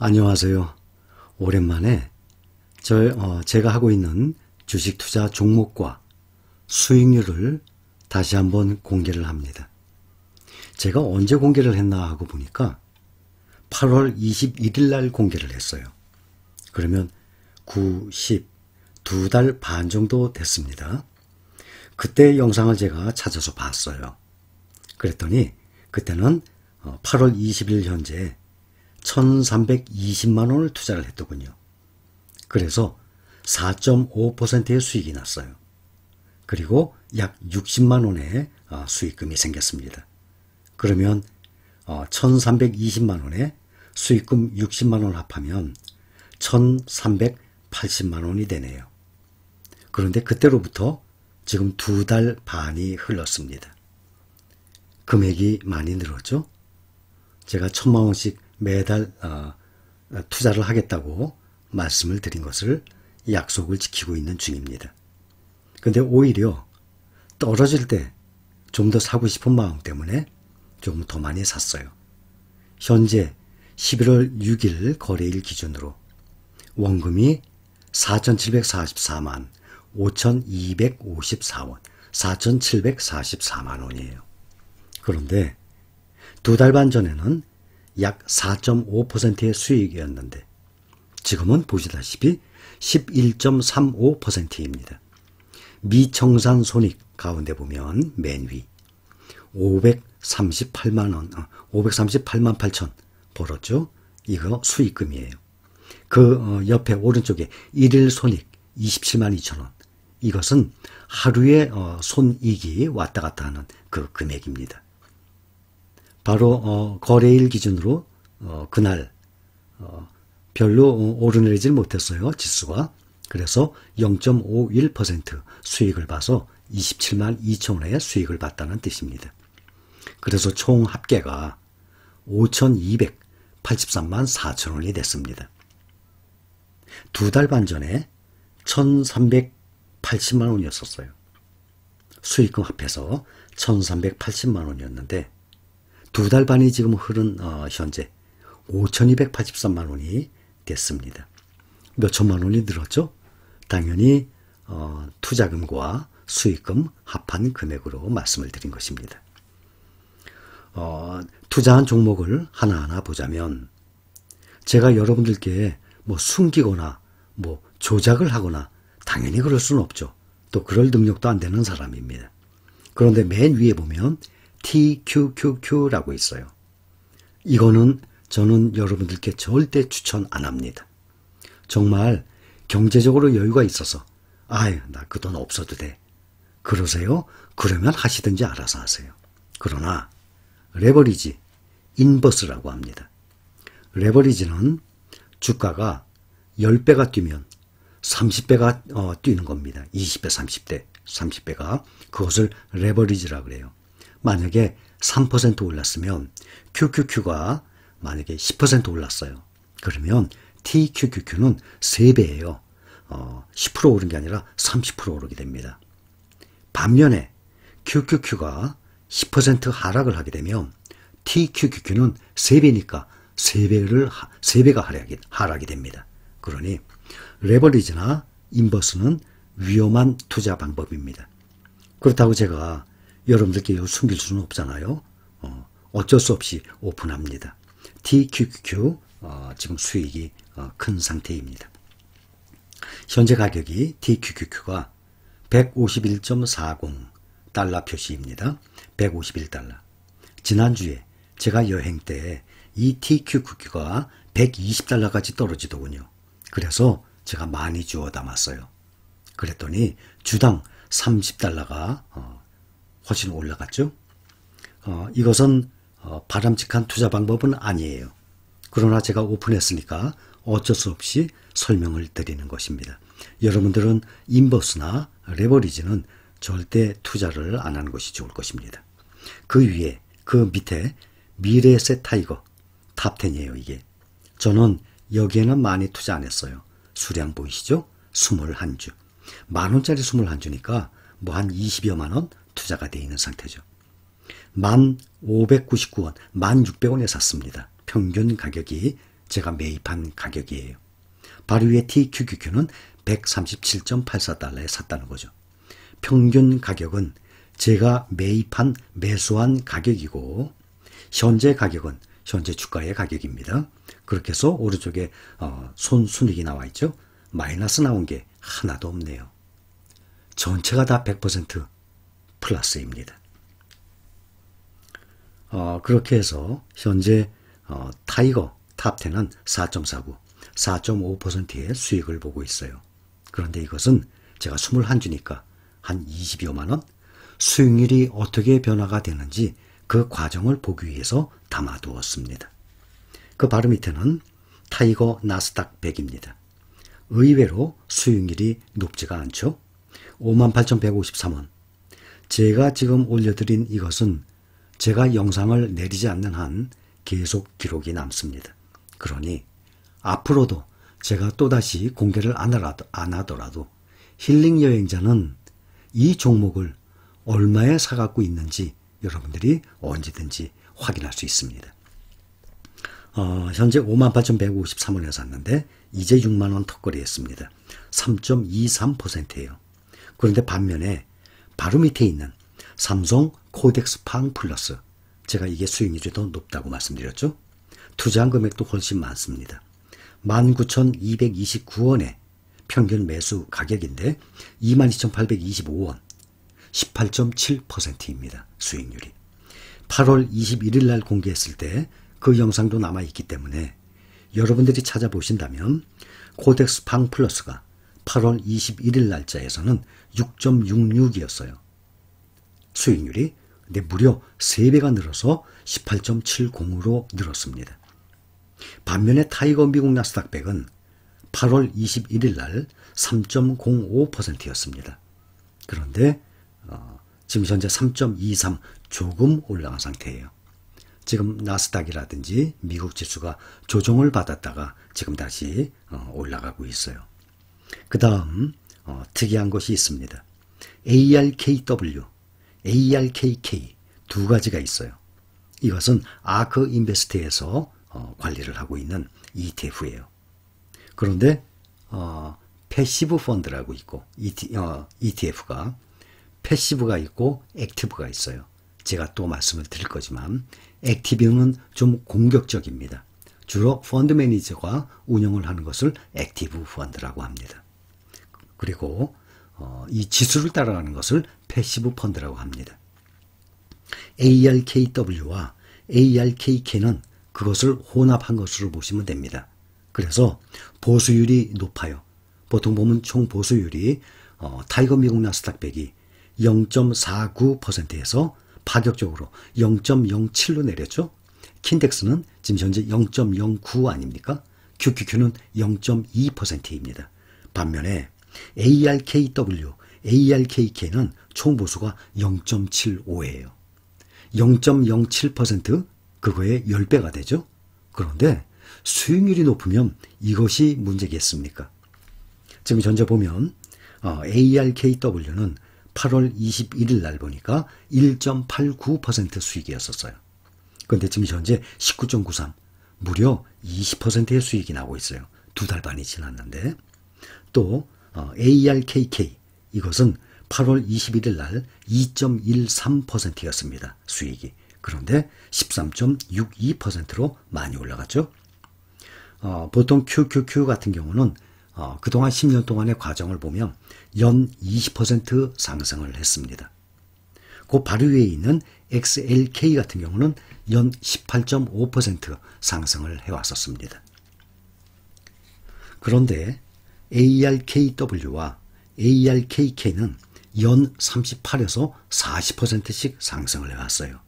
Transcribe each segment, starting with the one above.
안녕하세요. 오랜만에 저, 어, 제가 하고 있는 주식 투자 종목과 수익률을 다시 한번 공개를 합니다. 제가 언제 공개를 했나 하고 보니까 8월 21일 날 공개를 했어요. 그러면 9, 10, 두 달 반 정도 됐습니다. 그때 영상을 제가 찾아서 봤어요. 그랬더니 그때는 8월 어, 20일 현재 1,320만 원을 투자를 했더군요. 그래서 4.5%의 수익이 났어요. 그리고 약 60만 원의 아, 수익금이 생겼습니다. 그러면 1,320만 어, 원에 수익금 60만 원을 합하면 1,380만 원이 되네요. 그런데 그때로부터 지금 두 달 반이 흘렀습니다. 금액이 많이 늘었죠? 제가 천만 원씩 매달 어, 투자를 하겠다고 말씀을 드린 것을 약속을 지키고 있는 중입니다. 근데 오히려 떨어질 때 좀 더 사고 싶은 마음 때문에 좀 더 많이 샀어요. 현재 11월 6일 거래일 기준으로 원금이 4,744만 5,254원, 4,744만 원이에요. 그런데 두 달 반 전에는 약 4.5%의 수익이었는데 지금은 보시다시피 11.35%입니다. 미청산 손익 가운데 보면 맨 위 538만 원, 538만 어, 8천 벌었죠. 이거 수익금이에요. 그 어, 옆에 오른쪽에 일일 손익 27만 2천 원. 이것은 하루에 어, 손익이 왔다 갔다 하는 그 금액입니다. 바로 어, 거래일 기준으로 어, 그날 어, 별로 오르내리질 못했어요 지수가 그래서 0.51% 수익을 봐서 27만 2천 원의 수익을 봤다는 뜻입니다. 그래서 총 합계가 5,283만 4천 원이 됐습니다. 두 달 반 전에 1,380만 원이었었어요. 수익금 합해서 1,380만 원이었는데 두달 반이 지금 흐른 어, 현재 5,283만 원이 됐습니다. 몇 천만 원이 늘었죠? 당연히 어, 투자금과 수익금 합한 금액으로 말씀을 드린 것입니다. 어, 투자한 종목을 하나하나 보자면 제가 여러분들께 뭐 숨기거나 뭐 조작을 하거나 당연히 그럴 수는 없죠. 또 그럴 능력도 안 되는 사람입니다. 그런데 맨 위에 보면 TQQQ라고 있어요. 이거는 저는 여러분들께 절대 추천 안 합니다. 정말 경제적으로 여유가 있어서 아유 나 그 돈 없어도 돼 그러세요? 그러면 하시든지 알아서 하세요. 그러나 레버리지 인버스라고 합니다. 레버리지는 주가가 10배가 뛰면 30배가 어, 뛰는 겁니다. 20배, 30배, 30배가 그것을 레버리지라 고 그래요. 만약에 3% 올랐으면 QQQ가 만약에 10% 올랐어요. 그러면 TQQQ는 3배예요. 어, 10% 오른 게 아니라 30% 오르게 됩니다. 반면에 QQQ가 10% 하락을 하게 되면 TQQQ는 3배니까 3배를, 3배가 하락이, 하락이 됩니다. 그러니 레버리지나 인버스는 위험한 투자 방법입니다. 그렇다고 제가 여러분들께 이거 숨길 수는 없잖아요. 어, 어쩔 수 없이 오픈합니다. TQQ 어, 지금 수익이 어, 큰 상태입니다. 현재 가격이 t q q q 가151.40 달러 표시입니다. 151달러. 지난주에 제가 여행 때 이 TQQQ가 120달러까지 떨어지더군요. 그래서 제가 많이 주워 담았어요. 그랬더니 주당 30달러가 어, 훨씬 올라갔죠. 어, 이것은 어, 바람직한 투자 방법은 아니에요. 그러나 제가 오픈했으니까 어쩔 수 없이 설명을 드리는 것입니다. 여러분들은 인버스나 레버리지는 절대 투자를 안 하는 것이 좋을 것입니다. 그 위에, 그 밑에 미래세 타이거 탑텐이에요 이게. 저는 여기에는 많이 투자 안 했어요. 수량 보이시죠? 21주. 만원짜리 21주니까 뭐 한 20여만원 투자가 되어 있는 상태죠. 1,599원, 1,600원에 샀습니다. 평균 가격이 제가 매입한 가격이에요. 바르위의 TQQQ는 137.84달러에 샀다는 거죠. 평균 가격은 제가 매입한 매수한 가격이고 현재 가격은 현재 주가의 가격입니다. 그렇게 해서 오른쪽에 어, 손순익이 나와 있죠. 마이너스 나온 게 하나도 없네요. 전체가 다100% 클라스입니다. 어, 그렇게 해서 현재 어, 타이거 탑텐은 4.49, 4.5%의 수익을 보고 있어요. 그런데 이것은 제가 21주니까 한 20여만원? 수익률이 어떻게 변화가 되는지 그 과정을 보기 위해서 담아두었습니다. 그 바로 밑에는 타이거 나스닥 100입니다. 의외로 수익률이 높지가 않죠? 58,153원. 제가 지금 올려드린 이것은 제가 영상을 내리지 않는 한 계속 기록이 남습니다. 그러니 앞으로도 제가 또다시 공개를 안 하더라도 힐링 여행자는 이 종목을 얼마에 사갖고 있는지 여러분들이 언제든지 확인할 수 있습니다. 어, 현재 58,153원에 샀는데 이제 6만원 턱걸이 했습니다. 3.23%예요. 그런데 반면에 바로 밑에 있는 삼성 코덱스 팡 플러스. 제가 이게 수익률이 더 높다고 말씀드렸죠. 투자한 금액도 훨씬 많습니다. 19,229원에 평균 매수 가격인데 22,825원 18.7%입니다. 수익률이. 8월 21일 날 공개했을 때 그 영상도 남아 있기 때문에 여러분들이 찾아보신다면 코덱스 팡 플러스가 8월 21일 날짜에서는 6.66이었어요. 수익률이 근 무려 3배가 늘어서 18.70으로 늘었습니다. 반면에 타이거 미국 나스닥백은 8월 21일 날 3.05%였습니다. 그런데 어, 지금 현재 3.23 조금 올라간 상태예요. 지금 나스닥이라든지 미국 지수가 조정을 받았다가 지금 다시 어, 올라가고 있어요. 그 다음 어, 특이한 것이 있습니다. ARKW, ARKK 두 가지가 있어요. 이것은 아크 인베스트에서 어, 관리를 하고 있는 ETF예요. 그런데 어, 패시브 펀드라고 있고 ET, 어, ETF가 패시브가 있고 액티브가 있어요. 제가 또 말씀을 드릴 거지만 액티브는 좀 공격적입니다. 주로 펀드 매니저가 운영을 하는 것을 액티브 펀드라고 합니다. 그리고 어, 이 지수를 따라가는 것을 패시브 펀드라고 합니다. ARKW와 ARKK는 그것을 혼합한 것으로 보시면 됩니다. 그래서 보수율이 높아요. 보통 보면 총 보수율이 어, 타이거 미국 나스닥 100이 0.49%에서 파격적으로 0.07로 내렸죠. 킨텍스는 지금 현재 0.09 아닙니까? QQQ는 0.2%입니다. 반면에 ARKW, ARKK는 총보수가 0.75예요. 0.07% 그거의 10배가 되죠? 그런데 수익률이 높으면 이것이 문제겠습니까? 지금 현재 보면 어, ARKW는 8월 21일 날 보니까 1.89% 수익이었었어요. 그런데 지금 현재 19.93, 무려 20%의 수익이 나고 있어요. 두 달 반이 지났는데. 또 어, ARKK, 이것은 8월 21일 날 2.13%였습니다. 수익이. 그런데 13.62%로 많이 올라갔죠. 어, 보통 QQQ 같은 경우는 어, 그동안 10년 동안의 과정을 보면 연 20% 상승을 했습니다. 그 바로 위에 있는 XLK 같은 경우는 연 18.5% 상승을 해왔었습니다. 그런데 ARKW와 ARKK는 연 38에서 40%씩 상승을 해왔어요.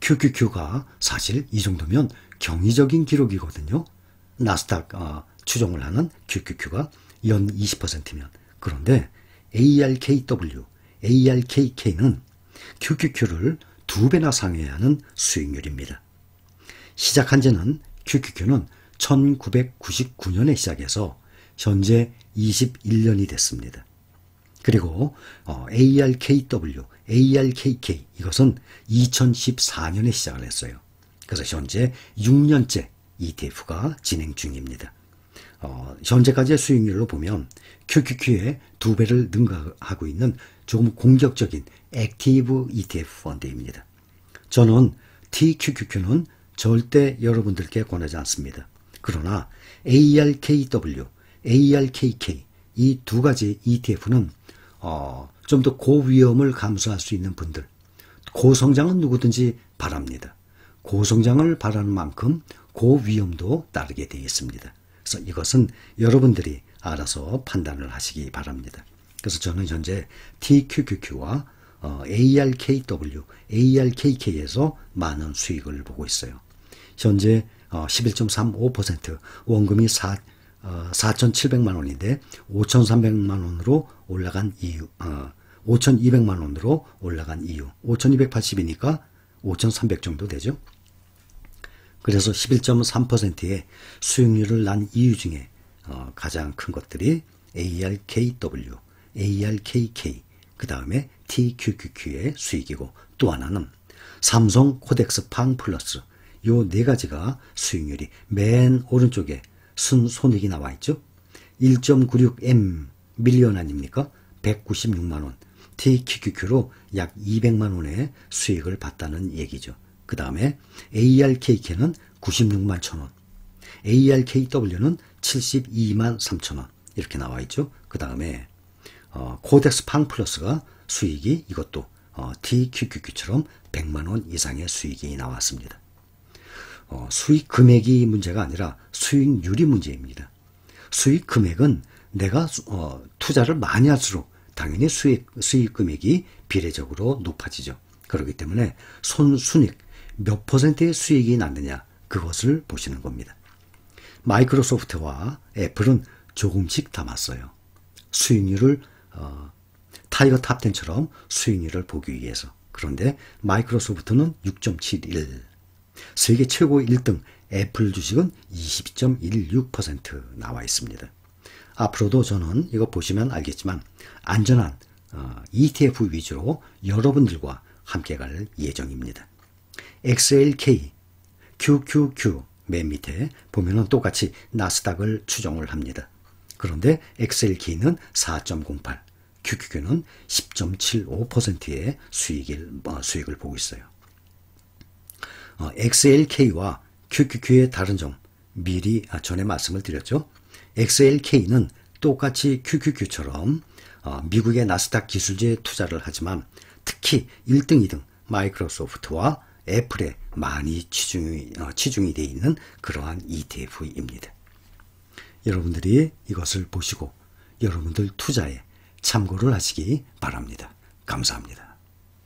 QQQ가 사실 이 정도면 경이적인 기록이거든요. 나스닥 아, 추종을 하는 QQQ가 연 20%면 그런데 ARKW, ARKK는 QQQ를 두 배나 상회해야 하는 수익률입니다. 시작한 지는 QQQ는 1999년에 시작해서 현재 21년이 됐습니다. 그리고 어, ARKW, ARKK 이것은 2014년에 시작을 했어요. 그래서 현재 6년째 ETF가 진행 중입니다. 어, 현재까지의 수익률로 보면 QQQ의 두 배를 능가하고 있는 조금 공격적인 액티브 ETF 펀드입니다. 저는 TQQQ는 절대 여러분들께 권하지 않습니다. 그러나 ARKW, ARKK 이 두 가지 ETF는 어, 좀 더 고위험을 감수할 수 있는 분들, 고성장은 누구든지 바랍니다. 고성장을 바라는 만큼 고위험도 따르게 되어 있습니다. 그래서 이것은 여러분들이 알아서 판단을 하시기 바랍니다. 그래서 저는 현재 TQQQ와 어, ARKW, ARKK에서 많은 수익을 보고 있어요. 현재 11.35% 어, 원금이 4, 4,700만 어, 원인데 5,300만 원으로 올라간 이유, 어, 5,200만 원으로 올라간 이유, 5,280이니까 5,300 정도 되죠. 그래서 11.3%의 수익률을 난 이유 중에 어, 가장 큰 것들이 ARKW, ARKK, 그 다음에 TQQQ의 수익이고 또 하나는 삼성 코덱스 팡 플러스 요 네 가지가 수익률이 맨 오른쪽에 순 손익이 나와 있죠. 1.96M 밀리언 아닙니까? 196만원. TQQQ로 약 200만원의 수익을 봤다는 얘기죠. 그 다음에 ARKK는 96만 천원, ARKW는 72만 3천원 이렇게 나와 있죠. 그 다음에 어, 코덱스 팡 플러스가 수익이 이것도 어, DQQQ처럼 100만원 이상의 수익이 나왔습니다. 어, 수익 금액이 문제가 아니라 수익률이 문제입니다. 수익 금액은 내가 어, 투자를 많이 할수록 당연히 수익, 수익 금액이 비례적으로 높아지죠. 그렇기 때문에 손, 순익, 몇 퍼센트의 수익이 났느냐 그것을 보시는 겁니다. 마이크로소프트와 애플은 조금씩 담았어요. 수익률을 어, 타이거 탑텐처럼 수익률을 보기 위해서. 그런데 마이크로소프트는 6.71, 세계 최고 1등 애플 주식은 22.16% 나와 있습니다. 앞으로도 저는 이거 보시면 알겠지만 안전한 어, ETF 위주로 여러분들과 함께 갈 예정입니다. XLK, QQQ 맨 밑에 보면은 똑같이 나스닥을 추정을 합니다. 그런데 XLK는 4.08, QQQ는 10.75%의 수익을, 수익을 보고 있어요. XLK와 어, QQQ의 다른 점, 미리 아, 전에 말씀을 드렸죠. XLK는 똑같이 QQQ처럼 어, 미국의 나스닥 기술주에 투자를 하지만 특히 1등, 2등 마이크로소프트와 애플에 많이 치중이, 어, 치중이 되어 있는 그러한 ETF입니다. 여러분들이 이것을 보시고 여러분들 투자에 참고를 하시기 바랍니다. 감사합니다.